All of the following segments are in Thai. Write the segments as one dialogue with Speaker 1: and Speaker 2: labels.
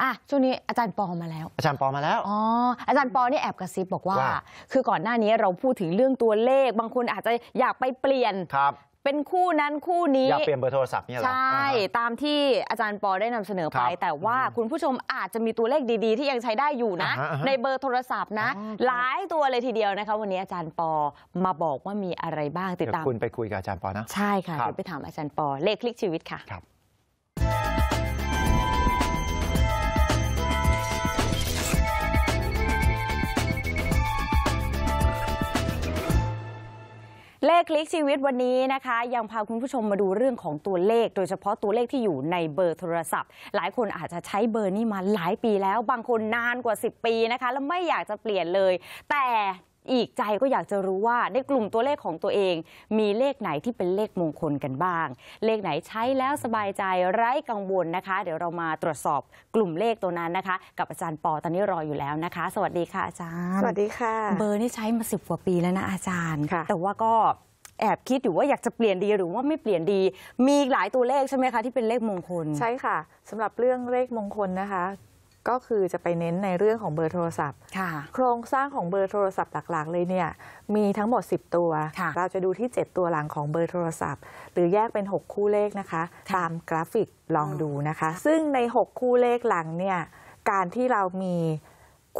Speaker 1: อ่ะช่วงนี้อาจารย์ปอมาแล้ว อาจารย์ปอมาแล้วอ๋ออาจารย์ปอนี่แอบกระซิบบอกว่า คือก่อนหน้านี้เราพูดถึงเรื่องตัวเลข บางคนอาจจะอยากไปเปลี่ยนครับ เป็นคู่นั้นคู่นี้อยากเปลี่ยนเบอร์โทรศัพท์เนี่ยหรอใช่ตามที่อาจารย์ปอได้นำเสนอไป แต่ว่าคุณผู้ชมอาจจะมีตัวเลขดีๆ ที่ยังใช้ได้อยู่นะ ในเบอร์โทรศัพท์นะ หลายตัวเลยทีเดียวนะคะ วันนี้อาจารย์ปอมาบอกว่ามีอะไรบ้างติดตามคุณไปคุยกับอาจารย์ปอนะ ใช่ค่ะเดี๋ยวไปถามอาจารย์ปอเลขคลิกชีวิตค่ะครับเลขคลิกชีวิตวันนี้นะคะยังพาคุณผู้ชมมาดูเรื่องของตัวเลขโดยเฉพาะตัวเลขที่อยู่ในเบอร์โทรศัพท์ หลายคนอาจจะใช้เบอร์นี้มาหลายปีแล้ว บางคนนานกว่า 10 ปีนะคะแล้วไม่อยากจะเปลี่ยนเลยแต่อีกใจก็อยากจะรู้ว่าในกลุ่มตัวเลขของตัวเอง มีเลขไหนที่เป็นเลขมงคลกันบ้าง เลขไหนใช้แล้วสบายใจไร้กังวลนะคะ เดี๋ยวเรามาตรวจสอบกลุ่มเลขตัวนั้นนะคะ กับอาจารย์ปอตอนนี้รออยู่แล้วนะคะ สวัสดีค่ะอาจารย์สวัสดีค่ะ เบอร์นี่ใช้มาสิบกว่าปีแล้วนะอาจารย์ แต่ว่าก็แอบคิดอยู่ว่าอยากจะเปลี่ยนดีหรือว่าไม่เปลี่ยนดี มีหลายตัวเลขใช่ไหมคะที่เป็นเลขมงคลใช่ค่ะ สำหรับเรื่องเลขมงคลนะคะก็คือจะไปเน้นในเรื่องของเบอร์โทรศัพท์โครงสร้างของเบอร์โทรศัพท์หลักๆเลยเนี่ยมีทั้งหมด 10 ตัว เราจะดูที่ 7 ตัวหลังของเบอร์โทรศัพท์ หรือแยกเป็น 6 คู่เลขนะคะตามกราฟิกลองดูนะคะซึ่งใน 6 คู่เลขหลังเนี่ยการที่เรามี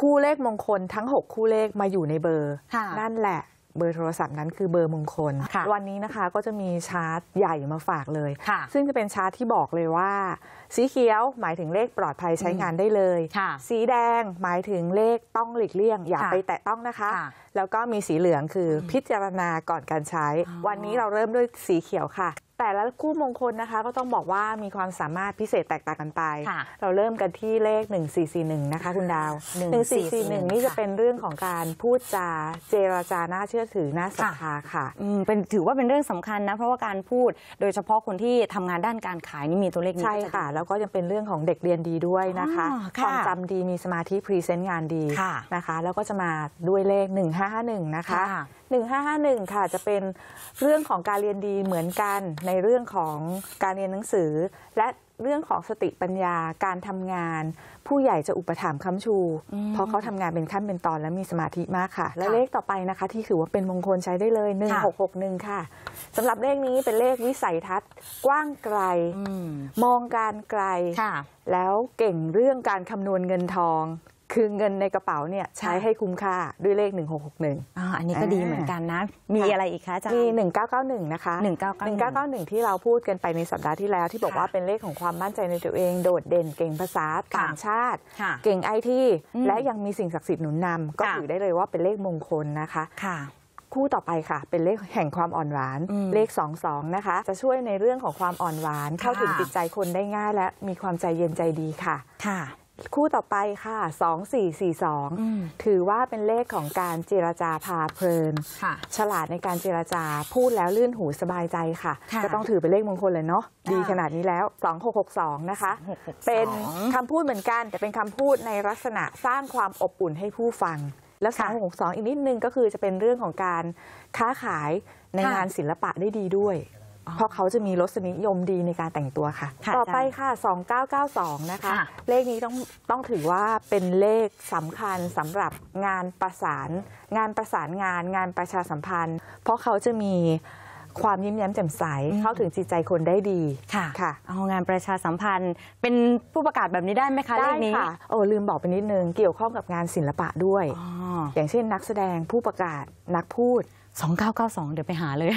Speaker 1: คู่เลขมงคลทั้ง 6 คู่เลขมาอยู่ในเบอร์นั่นแหละเบอร์โทรศัพท์นั้นคือเบอร์มงคลค่ะ วันนี้นะคะก็จะมีชาร์ตใหญ่มาฝากเลยค่ะซึ่งจะเป็นชาร์จที่บอกเลยว่าสีเขียวหมายถึงเลขปลอดภัยใช้งานได้เลยค่ะสีแดงหมายถึงเลขต้องหลีกเลี่ยงอย่าไปแตะต้องนะคะคะ แล้วก็มีสีเหลืองคือพิจารณาก่อนการใช้ วันนี้เราเริ่มด้วยสีเขียวค่ะแต่ละคู่มงคลนะคะก็ต้องบอกว่ามีความสามารถพิเศษแตกต่างกันไป เราเริ่มกันที่เลข1441นะคะคุณดาว1441นี่จะเป็นเรื่องของการพูดจาเจรจาน่าเชื่อถือน่าศรัทธาค่ะเป็นถือว่าเป็นเรื่องสำคัญนะเพราะว่าการพูด โดยเฉพาะคนที่ทำงานด้านการขายนี่มีตัวเลขนี้ใช่ค่ะแล้วก็ยังเป็นเรื่องของเด็กเรียนดีด้วยนะคะความจำดีมีสมาธิพรีเซนต์งานดีนะคะแล้วก็จะมาด้วยเลข1551นะคะ่1551ค่ะ จะเป็นเรื่องของการเรียนดีเหมือนกันในเรื่องของการเรียนหนังสือ และเรื่องของสติปัญญาการทำงาน ผู้ใหญ่จะอุปถัมภ์ค้ำชู เพราะเขาทำงานเป็นขั้นเป็นตอนและมีสมาธิมากค่ะ และเลขต่อไปนะคะ ที่ถือว่าเป็นมงคลใช้ได้เลย 1661 ค่ะสำหรับเลขนี้เป็นเลขวิสัยทัศน์ กว้างไกล มองการไกลแล้วเก่งเรื่องการคำนวณเงินทองคือเงินในกระเป๋าเนี่ยใช้ให้คุ้มค่าด้วยเลข 1661อ่งอันนี้ก็ดีเหมือนกันนะ มีอะไรอีกคะาจาะย์มี1991 นะคะ 1991 ที่เราพูดกันไปในสัปดาห์ที่แล้ว ที่บอกว่าเป็นเลขของความมั่นใจในตัวเองโดดเด่นเก่งภาษาต่างชาติ เก่งไอทีและยังมีสิ่งศักดิ์สิทธิ์หนุนนำก็ถือได้เลยว่าเป็นเลขมงคลนะคะคู่ต่อไปค่ะ เป็นเลขแห่งความอ่อนหวานเลข22นะคะ จะช่วยในเรื่องของความอ่อนหวานเข้าถึงจิตใจคนได้ง่ายและมีความใจเย็นใจดีค่ะค่ะคู่ต่อไปค่ะ 2442 ถือว่าเป็นเลขของการเจรจาพาเพลินฉลาดในการเจรจา พูดแล้วลื่นหูสบายใจค่ะก็ต้องถือเป็นเลขมงคลเลยเนาะ ดีขนาดนี้แล้ว 2662 นะคะ เป็นคำพูดเหมือนกัน แต่เป็นคำพูดในลักษณะสร้างความอบอุ่นให้ผู้ฟัง แล้ว6 6 2อีกนิดนึง ก็คือจะเป็นเรื่องของการค้าขายในงานศิลปะได้ดีด้วยเพราะเขาจะมีรสนิยมดีในการแต่งตัวค่ะ ต่อไปค่ะ 2992 นะคะคะ เลขนี้ต้องต้องถือว่าเป็นเลขสำคัญสำหรับงานประสาน งานประสานงาน งานประชาสัมพันธ์ เพราะเขาจะมีความยิ้มแย้มแจ่มใส เข้าถึงจิตใจคนได้ดี ค่ะ ค่ะเอางานประชาสัมพันธ์เป็นผู้ประกาศแบบนี้ได้ไหมคะได้ค่ะโอ้ลืมบอกไปนิดนึง เกี่ยวข้องกับงานศิลปะด้วย อย่างเช่นนักแสดงผู้ประกาศนักพูด 2992 เดี๋ยวไปหาเลย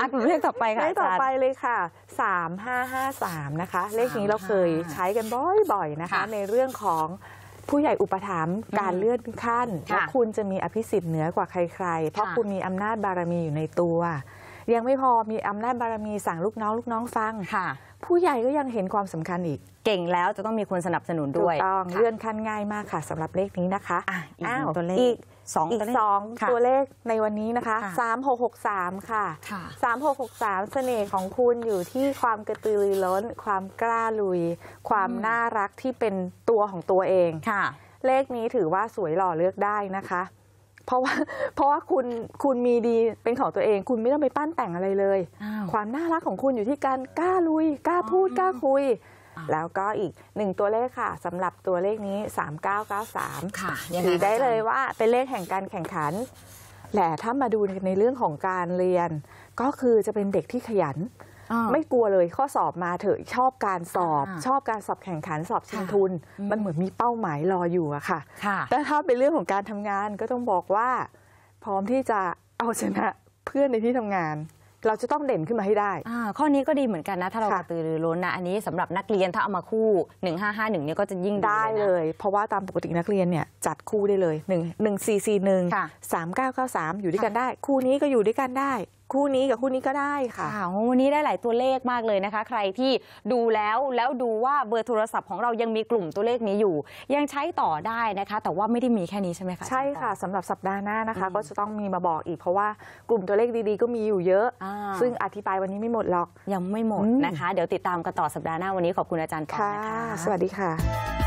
Speaker 1: อักเลขต่อไปค่ะเลขต่อไปเลยค่ะ 3553นะคะ เลขนี้เราเคยใช้กันบ่อยๆนะคะ ในเรื่องของผู้ใหญ่อุปถัมภ์การเลื่อนขั้นว่าคุณจะมีอภิสิทธิ์เหนือกว่าใครๆ เพราะคุณมีอำนาจบารมีอยู่ในตัวยังไม่พอมีอำนาจบารมีสั่งลูกน้อง ลูกน้องฟังค่ะ ผู้ใหญ่ก็ยังเห็นความสำคัญอีกเก่งแล้วจะต้องมีคนสนับสนุนด้วยถูกต้องเลื่อนขั้นง่ายมากค่ะสำหรับเลขนี้นะคะอ่ะอีกหนึ่งตัวเลขอีกสองตัวเลขสองตัวเลขในวันนี้นะคะสามหกหกสามค่ะค่ะสามหกหกสามเสน่ห์ของคุณอยู่ที่ความกระตือรือร้น ความกล้าลุย ความน่ารักที่เป็นตัวของตัวเองค่ะ เลขนี้ถือว่าสวยหล่อเลือกได้นะคะเพราะว่าเพราะว่าคุณคุณมีดีเป็นของตัวเอง คุณไม่ต้องไปปั้นแต่งอะไรเลย ความน่ารักของคุณอยู่ที่การกล้าลุยกล้าพูดกล้าคุย แล้วก็อีกหนึ่งตัวเลขค่ะสำหรับตัวเลขนี้ 3993 ค่ะยังไงถือได้เลยว่าเป็นเลขแห่งการแข่งขัน แหละถ้ามาดูในเรื่องของการเรียน ก็คือจะเป็นเด็กที่ขยันไม่กลัวเลยข้อสอบมาเถอะชอบการสอบ ชอบการสอบแข่งขันสอบชิงทุนมันเหมือนมีเป้าหมายรออยู่อะค่ะแต่ถ้าเป็นเรื่องของการทำงานก็ต้องบอกว่า พร้อมที่จะเอาชนะเพื่อนในที่ทำงาน เราจะต้องเด่นขึ้นมาให้ได้ข้อนี้ก็ดีเหมือนกันนะถ้าเรากระตือรือร้นนะอันนี้สำหรับนักเรียนถ้าเอามาคู่1551นี่ก็จะยิ่งได้เลย เพราะว่าตามปกตินักเรียนเนี่ยจัดคู่ได้เลย1 1 4 4 1 3 9 9 3อยู่ด้วยกันได้ คู่นี้ก็อยู่ด้วยกันได้คู่นี้กับคู่นี้ก็ได้ค่ะ วันนี้ได้หลายตัวเลขมากเลยนะคะ ใครที่ดูแล้วแล้วดูว่าเบอร์โทรศัพท์ของเรายังมีกลุ่มตัวเลขนี้อยู่ ยังใช้ต่อได้นะคะ แต่ว่าไม่ได้มีแค่นี้ใช่ไหมคะ ใช่ค่ะสำหรับสัปดาห์หน้านะคะ ก็จะต้องมีมาบอกอีก เพราะว่ากลุ่มตัวเลขดีๆก็มีอยู่เยอะ ซึ่งอธิบายวันนี้ไม่หมดหรอก ยังไม่หมดนะคะ เดี๋ยวติดตามกันต่อสัปดาห์หน้า วันนี้ขอบคุณอาจารย์่อนะคะสวัสดีค่ะ